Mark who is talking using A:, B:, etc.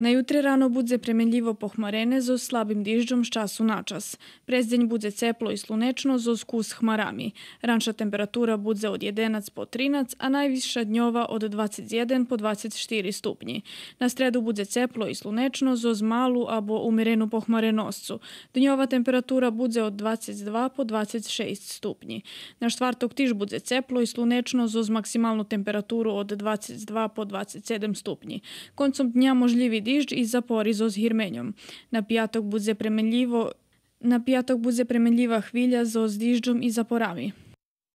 A: Na Najutre rano budze premenljivo pohmarene zo slabim dižđom s času na čas. Prezdjenj budze ceplo i slunečno zo skus hmarami. Ranša temperatura budze od 11 po 13, a najviša dnjova od 21 po 24 stupnji. Na sredu budze ceplo i slunečno zo malu abo umerenu pohmarenoscu. Dnjova temperatura budze od 22 po 26 stupnji. Na štvartog tiž budze ceplo i slunečno zo maksimalnu temperaturu od 22 po 27 stupnji. Koncom dnja možljivi dižd i zapori zo zhirmenjom. Na pijatok budze premenljivo... Na pijatok budze premenljiva hvilja zo zdiždžom i zaporami.